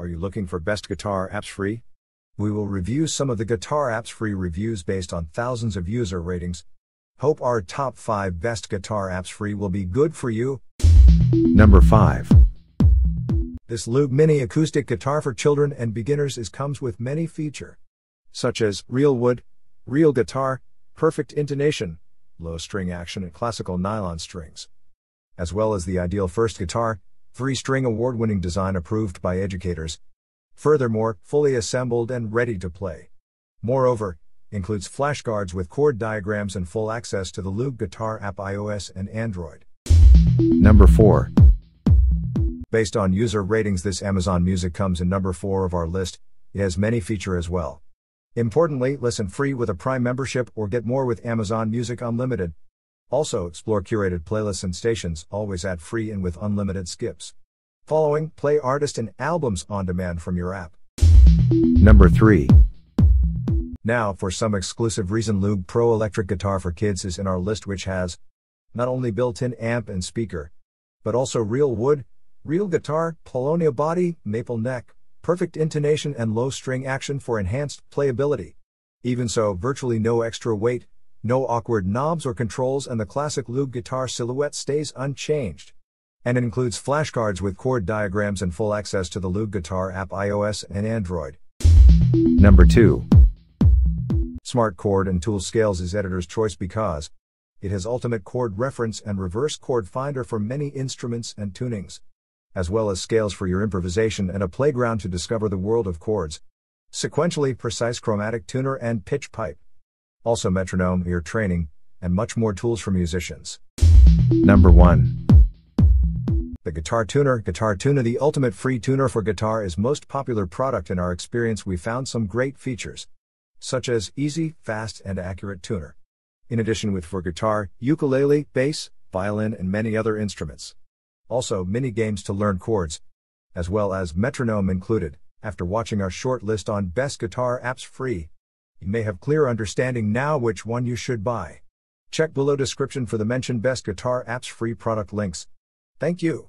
Are you looking for best guitar apps free? We will review some of the guitar apps free reviews based on thousands of user ratings. Hope our top 5 best guitar apps free will be good for you. Number 5. This loop Mini acoustic guitar for children and beginners is comes with many feature such as real wood, real guitar, perfect intonation, low string action and classical nylon strings. As well as the ideal first guitar, three string award winning design approved by educators. Furthermore, fully assembled and ready to play. Moreover, includes flashcards with chord diagrams and full access to the Lube Guitar app iOS and Android. Number 4. Based on user ratings, this Amazon Music comes in number 4 of our list. It has many feature as well. Importantly, listen free with a Prime membership or get more with Amazon Music Unlimited. Also explore curated playlists and stations, always ad free and with unlimited skips. Following, play artist and albums on demand from your app. Number 3. Now, for some exclusive reason, Lube Pro electric guitar for kids is in our list, which has not only built in amp and speaker, but also real wood, real guitar, Polonia body, maple neck, perfect intonation, and low string action for enhanced playability. Even so, virtually no extra weight, no awkward knobs or controls, and the classic Moog guitar silhouette stays unchanged. And it includes flashcards with chord diagrams and full access to the Moog Guitar app iOS and Android. Number 2. Smart Chord and Tool Scales is editor's choice because it has ultimate chord reference and reverse chord finder for many instruments and tunings, as well as scales for your improvisation and a playground to discover the world of chords. Sequentially precise chromatic tuner and pitch pipe also metronome, ear training, and much more tools for musicians. Number 1. The Guitar Tuner Guitar Tuner the ultimate free tuner for guitar is most popular product in our experience we found some great features such as easy, fast and accurate tuner. In addition with for guitar, ukulele, bass, violin and many other instruments. Also mini games to learn chords as well as metronome included. After watching our short list on best guitar apps free, you may have clear understanding now which one you should buy. Check below description for the mentioned best guitar apps free product links. Thank you.